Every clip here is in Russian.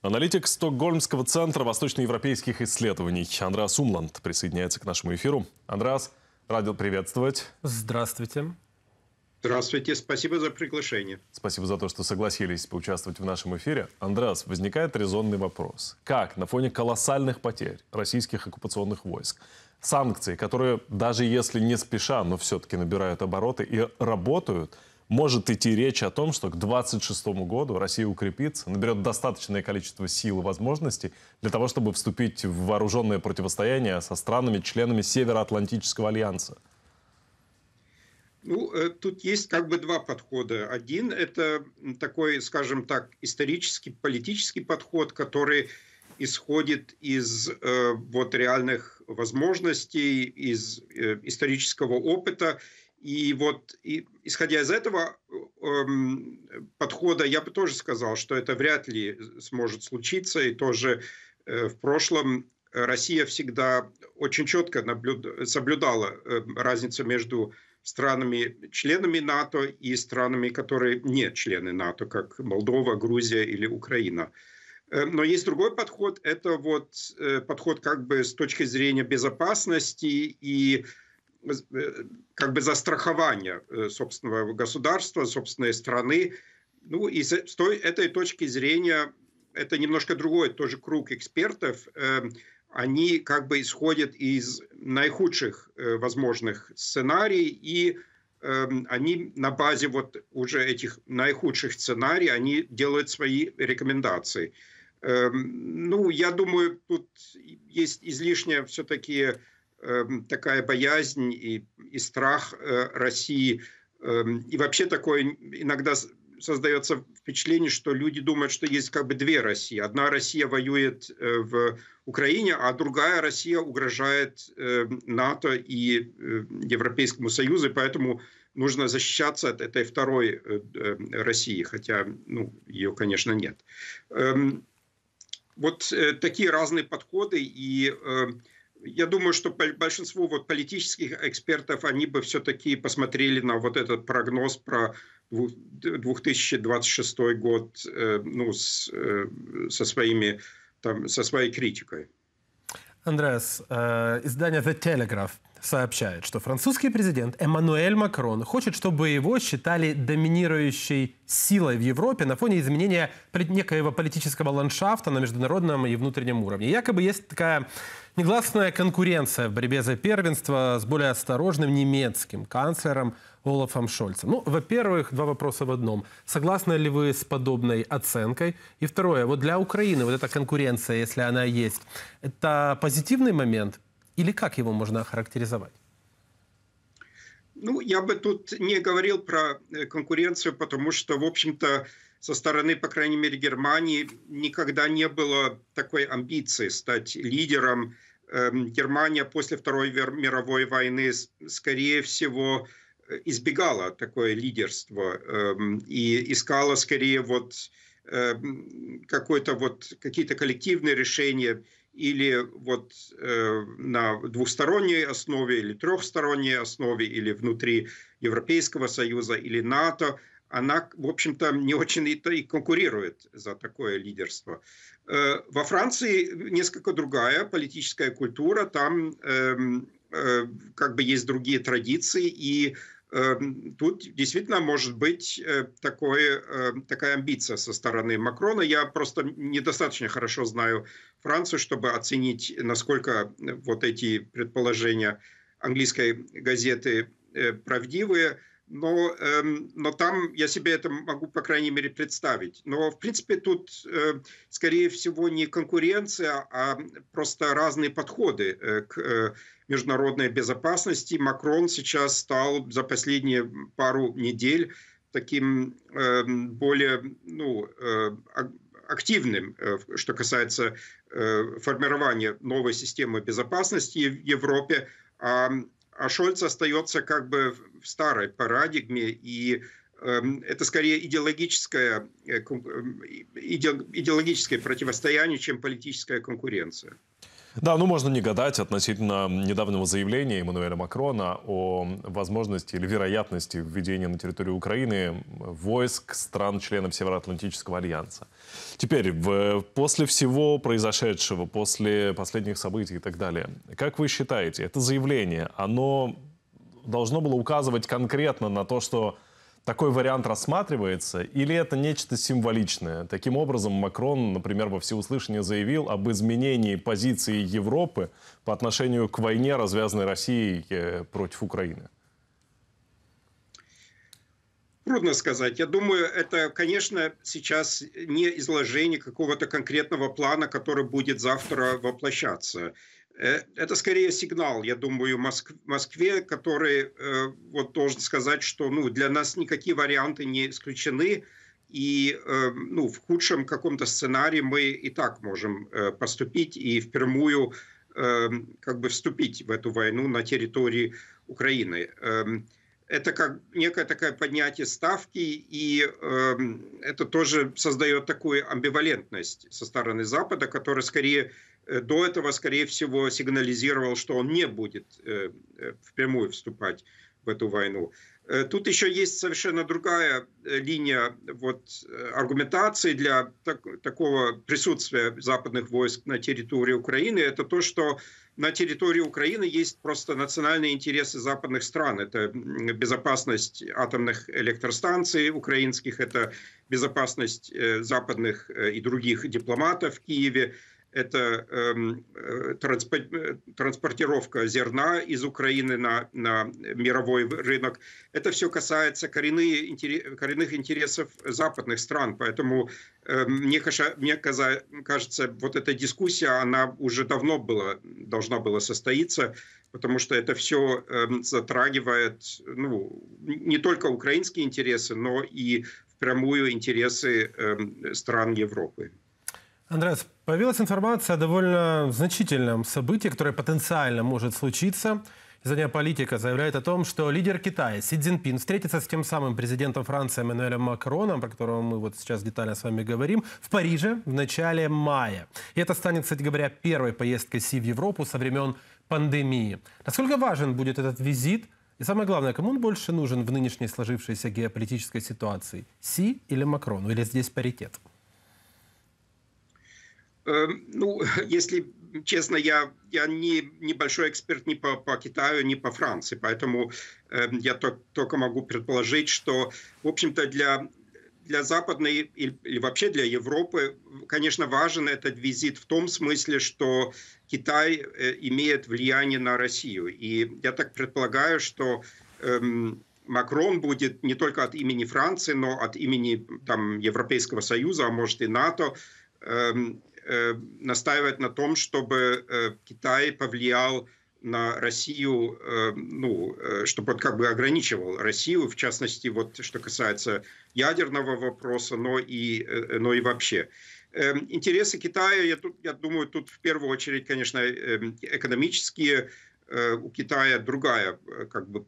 Аналитик Стокгольмского центра восточноевропейских исследований Андреас Умланд присоединяется к нашему эфиру. Андреас, радил приветствовать. Здравствуйте. Здравствуйте, спасибо за приглашение. Спасибо за то, что согласились поучаствовать в нашем эфире. Андрас, возникает резонный вопрос. Как на фоне колоссальных потерь российских оккупационных войск, санкций, которые даже если не спеша, но все-таки набирают обороты и работают – может идти речь о том, что к 2026 году Россия укрепится, наберет достаточное количество сил и возможностей для того, чтобы вступить в вооруженное противостояние со странами, членами Североатлантического альянса? Ну, э, тут есть как бы два подхода. Один – это такой, скажем так, исторический, политический подход, который исходит из э, вот реальных возможностей, из э, исторического опыта и вот, и, исходя из этого эм, подхода, я бы тоже сказал, что это вряд ли сможет случиться. И тоже э, в прошлом Россия всегда очень четко наблюд... соблюдала э, разницу между странами-членами НАТО и странами, которые не члены НАТО, как Молдова, Грузия или Украина. Э, но есть другой подход, это вот э, подход как бы с точки зрения безопасности и Э, как бы застрахования э, собственного государства, собственной страны. Ну и с той, этой точки зрения это немножко другой тоже круг экспертов. Эм, они как бы исходят из наихудших э, возможных сценарий и эм, они на базе вот уже этих наихудших сценариев, они делают свои рекомендации. Эм, ну, я думаю, тут есть излишняя все-таки Эм, такая боязнь и, и страх э, России. Эм, и вообще такое иногда создается впечатление, что люди думают, что есть как бы две России. Одна Россия воюет э, в Украине, а другая Россия угрожает эм, НАТО и э, Европейскому Союзу, и поэтому нужно защищаться от этой второй России, хотя ну, ее, конечно, нет. Вот такие разные подходы и я думаю, что большинство вот политических экспертов, они бы все-таки посмотрели на вот этот прогноз про 2026 год э, ну, с, э, со, своими, там, со своей критикой. Андреас, э, издание The Telegraph сообщает, что французский президент Эммануэль Макрон хочет, чтобы его считали доминирующей силой в Европе на фоне изменения некоего политического ландшафта на международном и внутреннем уровне. Якобы есть такая негласная конкуренция в борьбе за первенство с более осторожным немецким канцлером Олафом Шольцем. Ну, во-первых, два вопроса в одном. Согласны ли вы с подобной оценкой? И второе, вот для Украины вот эта конкуренция, если она есть, это позитивный момент – или как его можно охарактеризовать? Ну, я бы тут не говорил про э, конкуренцию, потому что, в общем-то, со стороны, по крайней мере, Германии никогда не было такой амбиции стать лидером. Эм, Германия после Второй мировой войны, скорее всего, э, избегала такое лидерство эм, и искала скорее вот эм, какое то вот какие-то коллективные решения или вот э, на двухсторонней основе, или трехсторонней основе, или внутри Европейского Союза, или НАТО, она, в общем-то, не очень и, и конкурирует за такое лидерство. Э, во Франции несколько другая политическая культура, там э, э, как бы есть другие традиции, и Эм, тут действительно может быть э, такое, эм, такая амбиция со стороны Макрона. Я просто недостаточно хорошо знаю Францию, чтобы оценить, насколько э, вот эти предположения английской газеты э, правдивые но, эм, но там я себе это могу, по крайней мере, представить. Но, в принципе, тут, э, скорее всего, не конкуренция, а просто разные подходы э, к э, международной безопасности. Макрон сейчас стал за последние пару недель таким э, более ну, э, активным, э, что касается э, формирования новой системы безопасности в Европе. А а Шольц остается как бы в старой парадигме, и эм, это скорее идеологическое, э, э, идеологическое противостояние, чем политическая конкуренция. Да, ну можно не гадать относительно недавнего заявления Эммануэля Макрона о возможности или вероятности введения на территорию Украины войск стран-членов Североатлантического альянса. Теперь, в, после всего произошедшего, после последних событий и так далее, как вы считаете, это заявление, оно должно было указывать конкретно на то, что такой вариант рассматривается, или это нечто символичное? Таким образом, Макрон, например, во всеуслышание заявил об изменении позиции Европы по отношению к войне, развязанной Россией э, против Украины. Трудно сказать. Я думаю, это, конечно, сейчас не изложение какого-то конкретного плана, который будет завтра воплощаться. Э, это скорее сигнал, я думаю, Москве, который э, вот должен сказать, что ну, для нас никакие варианты не исключены, и э, ну, в худшем каком-то сценарии мы и так можем э, поступить и впрямую э, как бы вступить в эту войну на территории Украины. Э, это как некое такое поднятие ставки, и э, это тоже создает такую амбивалентность со стороны Запада, которая скорее Э, до этого, скорее всего, сигнализировал, что он не будет э, э, впрямую вступать в эту войну. Тут еще есть совершенно другая линия вот, аргументации для так, такого присутствия западных войск на территории Украины. Это то, что на территории Украины есть просто национальные интересы западных стран. Это безопасность атомных электростанций украинских, это безопасность западных и других дипломатов в Киеве, это эм, э, э, транспортировка зерна из Украины на, на мировой рынок. Это все касается коренные, коренных интересов западных стран. Поэтому э, мне, мне кажется, вот эта дискуссия, она уже давно была, должна была состоиться, потому что это все э, эм, затрагивает ну, не только украинские интересы, но и впрямую интересы э, стран Европы. Андреас, появилась информация о довольно значительном событии, которое потенциально может случиться. Издание «Политика» заявляет о том, что лидер Китая Си Цзиньпин встретится с тем самым президентом Франции Эммануэлем Макроном, про которого мы вот сейчас детально с вами говорим, в Париже в начале мая. И это станет, кстати говоря, первой поездкой Си в Европу со времен пандемии. Насколько важен будет этот визит? И самое главное, кому он больше нужен в нынешней сложившейся геополитической ситуации? Си или Макрону? Или здесь паритет? Эм, ну, если честно, я, я не небольшой эксперт ни по, по Китаю, ни по Франции, поэтому э, я только, только могу предположить, что, в общем-то, для, для западной или, или вообще для Европы, конечно, важен этот визит в том смысле, что Китай э, имеет влияние на Россию. И я так предполагаю, что... Эм, Макрон будет не только от имени Франции, но от имени там, Европейского Союза, а может и НАТО, эм, Э, настаивать на том, чтобы э, Китай повлиял на Россию, э, ну, чтобы он как бы ограничивал Россию, в частности, вот что касается ядерного вопроса, но и, но и вообще. Эм, интересы Китая, я, тут, я думаю, тут в первую очередь, конечно, эм, экономические. У Китая другая как бы,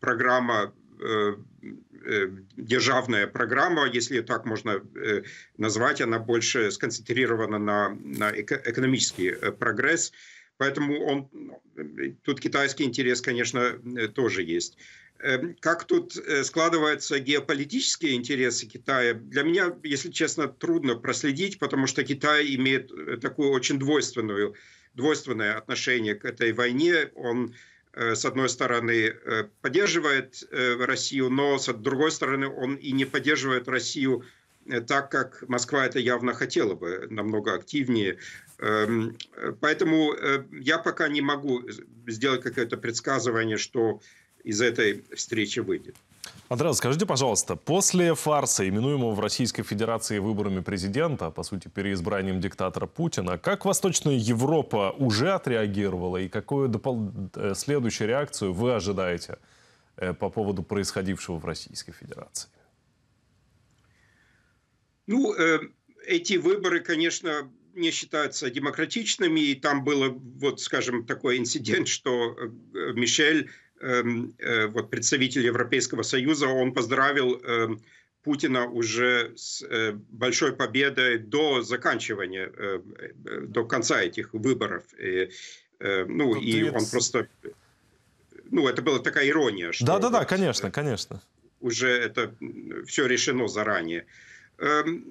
программа Э, э, державная программа, если так можно э, назвать, она больше сконцентрирована на, на экономический прогресс. Поэтому он, тут китайский интерес, конечно, тоже есть. Как тут складываются геополитические интересы Китая, для меня, если честно, трудно проследить, потому что Китай имеет такую очень двойственную, двойственное отношение к этой войне. Он Э, с одной стороны, э, поддерживает э, Россию, но с другой стороны, он и не поддерживает Россию так, как Москва это явно хотела бы, намного активнее. Эм, поэтому я пока не могу сделать какое-то предсказывание, что из этой встречи выйдет. Андрей, скажите, пожалуйста, после фарса, именуемого в Российской Федерации выборами президента, по сути, переизбранием диктатора Путина, как Восточная Европа уже отреагировала и какую допол... Э, следующую реакцию вы ожидаете э, по поводу происходившего в Российской Федерации? Ну, э, эти выборы, конечно, не считаются демократичными, и там было, вот, скажем, такой инцидент, что э, Мишель Эм, э, вот представитель Европейского Союза, он поздравил эм, Путина уже с э, большой победой до заканчивания, э, до конца этих выборов. Ну, Тут ну, и он просто... Ну, это была такая ирония. что Да-да-да, конечно, конечно. Уже это все решено заранее. Эм,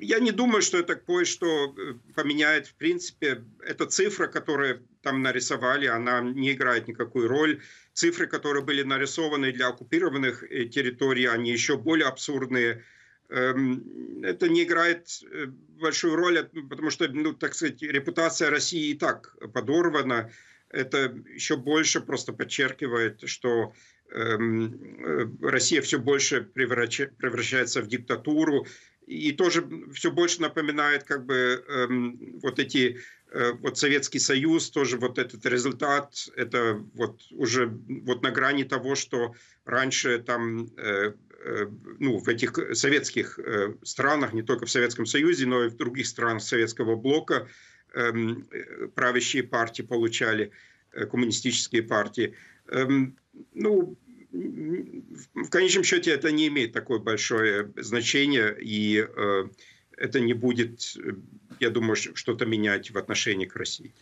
я не думаю, что это кое-что э, поменяет. В принципе, эта цифра, которую там нарисовали, она не играет никакую роль. Цифры, которые были нарисованы для оккупированных э, территорий, они еще более абсурдные. Эм, это не играет э, большую роль, потому что, ну, так сказать, репутация России и так подорвана. Это еще больше просто подчеркивает, что Эм, э, Россия все больше превращается в диктатуру и тоже все больше напоминает как бы эм, вот эти э, вот Советский Союз тоже вот этот результат это вот уже вот на грани того, что раньше там э, ну, в этих советских странах, не только в Советском Союзе, но и в других странах Советского блока эм, правящие партии получали, коммунистические партии ну, в конечном счете это не имеет такое большое значение, и э, это не будет, э, я думаю, что-то менять в отношении к России.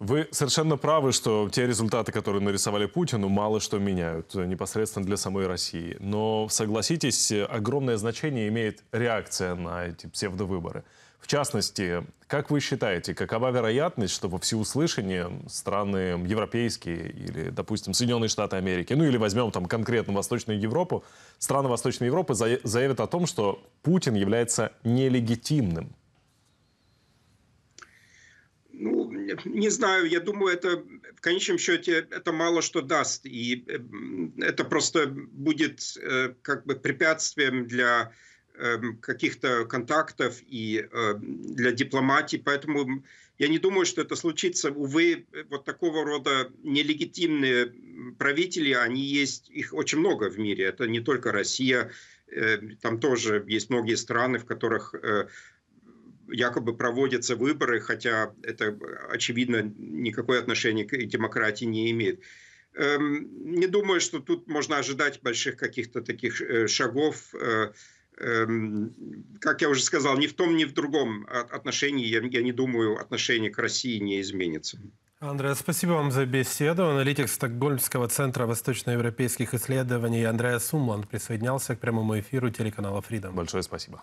Вы совершенно правы, что те результаты, которые нарисовали Путину, мало что меняют э, непосредственно для самой России. Но, согласитесь, э, огромное значение имеет реакция на эти псевдовыборы. В частности, как вы считаете, какова вероятность, что во всеуслышание страны европейские или, допустим, Соединенные Штаты Америки, ну или возьмем там конкретно Восточную Европу, страны Восточной Европы заявят о том, что Путин является нелегитимным? Ну, не знаю, я думаю, это в конечном счете это мало что даст. И э, это просто будет э, как бы препятствием для Эм, каких-то контактов и эм, для дипломатии. Поэтому я не думаю, что это случится. Увы, вот такого рода нелегитимные правители, они есть, их очень много в мире. Это не только Россия, э, там тоже есть многие страны, в которых э, якобы проводятся выборы, хотя это, очевидно, никакое отношение к демократии не имеет. Эм, не думаю, что тут можно ожидать больших каких-то таких э, шагов. Эм, как я уже сказал, ни в том, ни в другом отношении, я, я не думаю, отношение к России не изменится. Андреас, спасибо вам за беседу. Аналитик Стокгольмского центра восточноевропейских исследований Андреас Сумланд присоединялся к прямому эфиру телеканала Freedom. Большое спасибо.